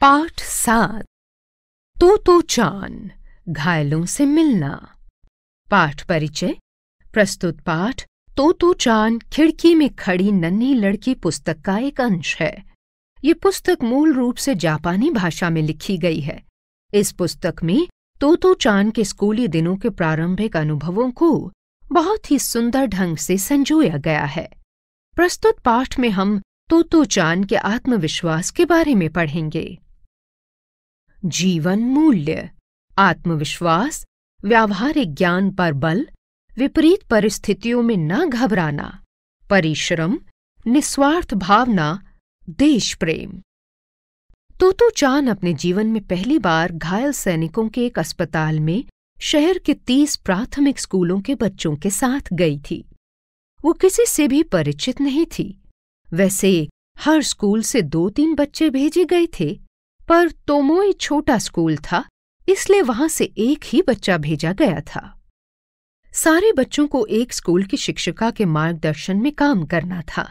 पाठ सात तो तो चान घायलों से मिलना पाठ परिचय प्रस्तुत पाठ तो तो चान खिड़की में खड़ी नन्ही लड़की पुस्तक का एक अंश है ये पुस्तक मूल रूप से जापानी भाषा में लिखी गई है इस पुस्तक में तो तो चान के स्कूली दिनों के प्रारंभिक अनुभवों को बहुत ही सुंदर ढंग से संजोया गया है प्रस्तुत पाठ में हम तो तो चान के आत्मविश्वास के बारे में पढ़ेंगे जीवन मूल्य आत्मविश्वास व्यावहारिक ज्ञान पर बल विपरीत परिस्थितियों में न घबराना परिश्रम निस्वार्थ भावना देश प्रेम तोतो चांद अपने जीवन में पहली बार घायल सैनिकों के एक अस्पताल में शहर के तीस प्राथमिक स्कूलों के बच्चों के साथ गई थी वो किसी से भी परिचित नहीं थी वैसे हर स्कूल से दो तीन बच्चे भेजे गए थे पर तोमोई छोटा स्कूल था इसलिए वहां से एक ही बच्चा भेजा गया था सारे बच्चों को एक स्कूल की शिक्षिका के मार्गदर्शन में काम करना था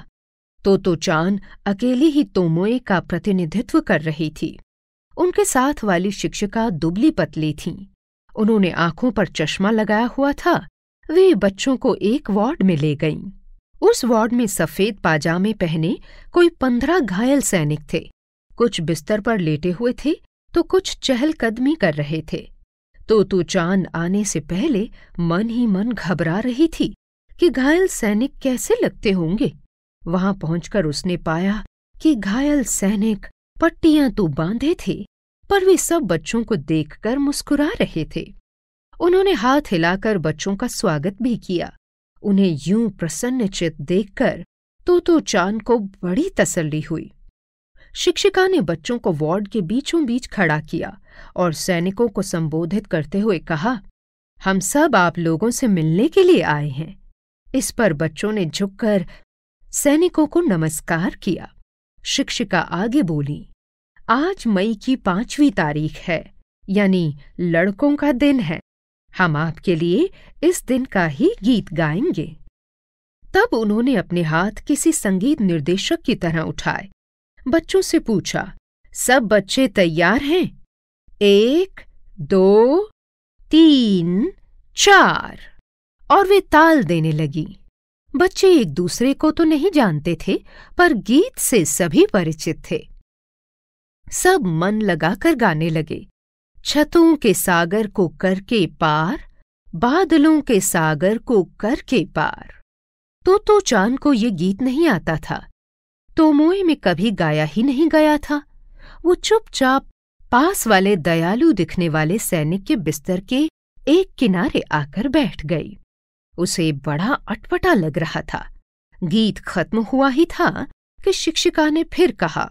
तो तो चान अकेली ही तोमोए का प्रतिनिधित्व कर रही थी उनके साथ वाली शिक्षिका दुबली पतली थीं उन्होंने आंखों पर चश्मा लगाया हुआ था वे बच्चों को एक वार्ड में ले गईं उस वार्ड में सफेद पाजामे पहने कोई पंद्रह घायल सैनिक थे कुछ बिस्तर पर लेटे हुए थे तो कुछ चहलकदमी कर रहे थे तो तू चांद आने से पहले मन ही मन घबरा रही थी कि घायल सैनिक कैसे लगते होंगे वहां पहुंचकर उसने पाया कि घायल सैनिक पट्टियां तो बांधे थे पर वे सब बच्चों को देखकर मुस्कुरा रहे थे उन्होंने हाथ हिलाकर बच्चों का स्वागत भी किया उन्हें यूं प्रसन्नचित देखकर तो, तो चांद को बड़ी तसल्ली हुई शिक्षिका ने बच्चों को वार्ड के बीचों बीच खड़ा किया और सैनिकों को संबोधित करते हुए कहा हम सब आप लोगों से मिलने के लिए आए हैं इस पर बच्चों ने झुककर सैनिकों को नमस्कार किया शिक्षिका आगे बोली आज मई की पांचवी तारीख है यानी लड़कों का दिन है हम आपके लिए इस दिन का ही गीत गाएंगे तब उन्होंने अपने हाथ किसी संगीत निर्देशक की तरह उठाए बच्चों से पूछा सब बच्चे तैयार हैं एक दो तीन चार और वे ताल देने लगी बच्चे एक दूसरे को तो नहीं जानते थे पर गीत से सभी परिचित थे सब मन लगाकर गाने लगे छतों के सागर को करके पार बादलों के सागर को करके पार तो तो चांद को ये गीत नहीं आता था तोमोए में कभी गाया ही नहीं गया था वो चुपचाप पास वाले दयालु दिखने वाले सैनिक के बिस्तर के एक किनारे आकर बैठ गई उसे बड़ा अटपटा लग रहा था गीत खत्म हुआ ही था कि शिक्षिका ने फिर कहा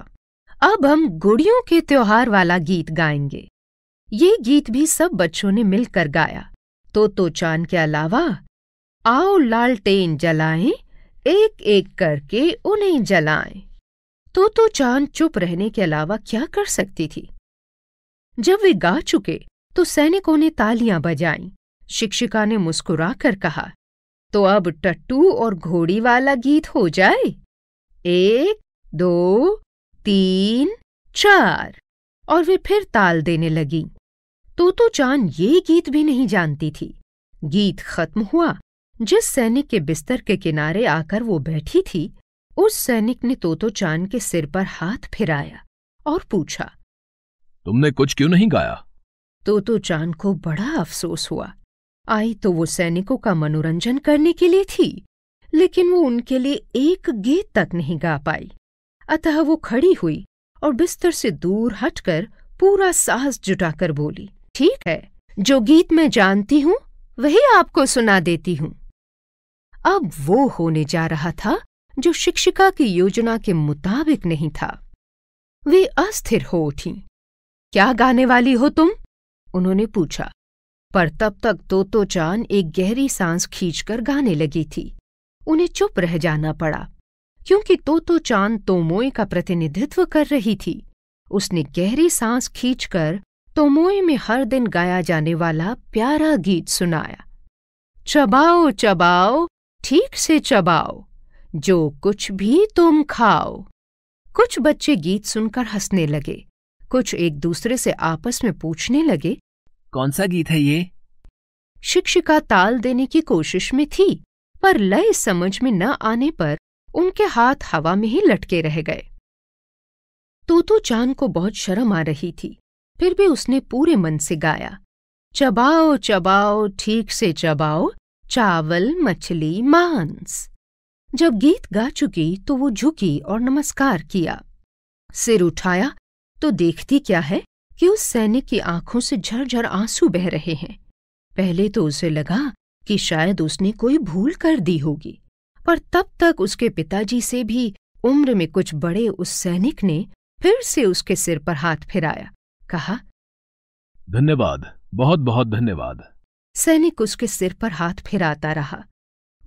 अब हम गुड़ियों के त्योहार वाला गीत गाएंगे ये गीत भी सब बच्चों ने मिलकर गाया तो तो चांद के अलावा आओ लालटेन जलाएं एक एक करके उन्हें जलाएं। तो तो चांद चुप रहने के अलावा क्या कर सकती थी जब वे गा चुके तो सैनिकों ने तालियां बजाई शिक्षिका ने मुस्कुरा कर कहा तो अब टट्टू और घोड़ी वाला गीत हो जाए एक दो तीन चार और वे फिर ताल देने लगी तो, तो चांद ये गीत भी नहीं जानती थी गीत खत्म हुआ जिस सैनिक के बिस्तर के किनारे आकर वो बैठी थी उस सैनिक ने तोतो चांद के सिर पर हाथ फिराया और पूछा तुमने कुछ क्यों नहीं गाया तोतो चांद को बड़ा अफसोस हुआ आई तो वो सैनिकों का मनोरंजन करने के लिए थी लेकिन वो उनके लिए एक गीत तक नहीं गा पाई अतः वो खड़ी हुई और बिस्तर से दूर हटकर पूरा साहस जुटाकर बोली ठीक है जो गीत मैं जानती हूँ वही आपको सुना देती हूँ अब वो होने जा रहा था जो शिक्षिका की योजना के मुताबिक नहीं था वे अस्थिर हो उठी क्या गाने वाली हो तुम उन्होंने पूछा पर तब तक तोतो चान एक गहरी सांस खींचकर गाने लगी थी उन्हें चुप रह जाना पड़ा क्योंकि तोतो चांद तोमोए का प्रतिनिधित्व कर रही थी उसने गहरी सांस खींचकर तोमोए में हर दिन गाया जाने वाला प्यारा गीत सुनाया चबाओ चबाओ ठीक से चबाओ जो कुछ भी तुम खाओ कुछ बच्चे गीत सुनकर हंसने लगे कुछ एक दूसरे से आपस में पूछने लगे कौन सा गीत है ये शिक्षिका ताल देने की कोशिश में थी पर लय समझ में न आने पर उनके हाथ हवा में ही लटके रह गए तोतू चांद को बहुत शर्म आ रही थी फिर भी उसने पूरे मन से गाया चबाओ चबाओ ठीक से चबाओ चावल मछली मांस जब गीत गा चुकी तो वो झुकी और नमस्कार किया सिर उठाया तो देखती क्या है कि उस सैनिक की आंखों से झरझर आंसू बह रहे हैं पहले तो उसे लगा कि शायद उसने कोई भूल कर दी होगी पर तब तक उसके पिताजी से भी उम्र में कुछ बड़े उस सैनिक ने फिर से उसके सिर पर हाथ फिराया कहा धन्यवाद बहुत बहुत धन्यवाद सैनिक उसके सिर पर हाथ फिराता रहा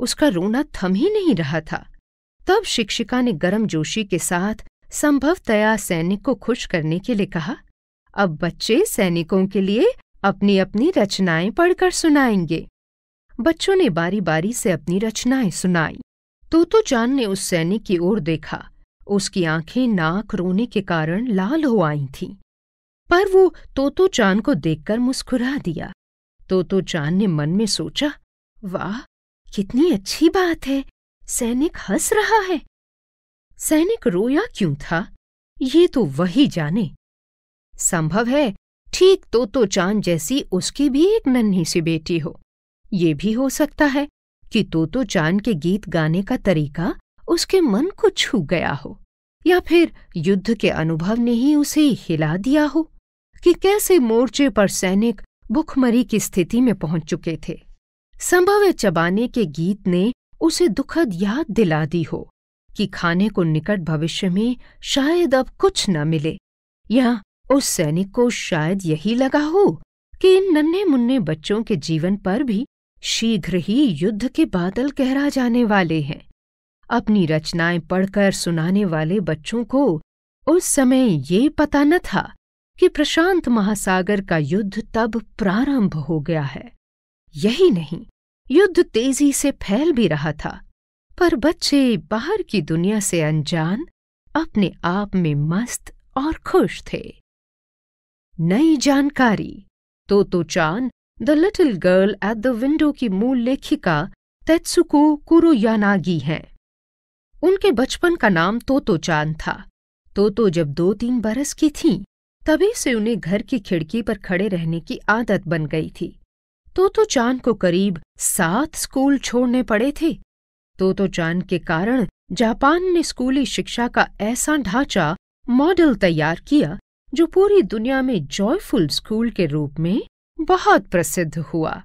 उसका रोना थम ही नहीं रहा था तब शिक्षिका ने गर्म जोशी के साथ संभवतया सैनिक को खुश करने के लिए कहा अब बच्चे सैनिकों के लिए अपनी अपनी रचनाएं पढ़कर सुनाएंगे बच्चों ने बारी बारी से अपनी रचनाएं सुनाई तो तो जान ने उस सैनिक की ओर देखा उसकी आंखें नाक रोने के कारण लाल हो आई थीं पर वो तोतो चांद को देखकर मुस्कुरा दिया तो तो चांद ने मन में सोचा वाह कितनी अच्छी बात है सैनिक हंस रहा है सैनिक रोया क्यों था ये तो वही जाने संभव है ठीक तो तो चांद जैसी उसकी भी एक नन्ही सी बेटी हो ये भी हो सकता है कि तो तो चांद के गीत गाने का तरीका उसके मन को छू गया हो या फिर युद्ध के अनुभव ने ही उसे हिला दिया हो कि कैसे मोर्चे पर सैनिक भुखमरी की स्थिति में पहुंच चुके थे संभव चबाने के गीत ने उसे दुखद याद दिला दी हो कि खाने को निकट भविष्य में शायद अब कुछ न मिले या उस सैनिक को शायद यही लगा हो कि इन नन्हे मुन्ने बच्चों के जीवन पर भी शीघ्र ही युद्ध के बादल गहरा जाने वाले हैं अपनी रचनाएं पढ़कर सुनाने वाले बच्चों को उस समय ये पता न था कि प्रशांत महासागर का युद्ध तब प्रारंभ हो गया है यही नहीं युद्ध तेजी से फैल भी रहा था पर बच्चे बाहर की दुनिया से अनजान अपने आप में मस्त और खुश थे नई जानकारी तो तो Chan the little girl at the window की मूल लेखिका तेत्सुको कुरुयानागी हैं उनके बचपन का नाम तोतो चांद था तोतो जब दो तीन बरस की थीं तभी से उन्हें घर की खिड़की पर खड़े रहने की आदत बन गई थी तो तो चान को करीब सात स्कूल छोड़ने पड़े थे तो तो चांद के कारण जापान ने स्कूली शिक्षा का ऐसा ढांचा मॉडल तैयार किया जो पूरी दुनिया में जॉयफुल स्कूल के रूप में बहुत प्रसिद्ध हुआ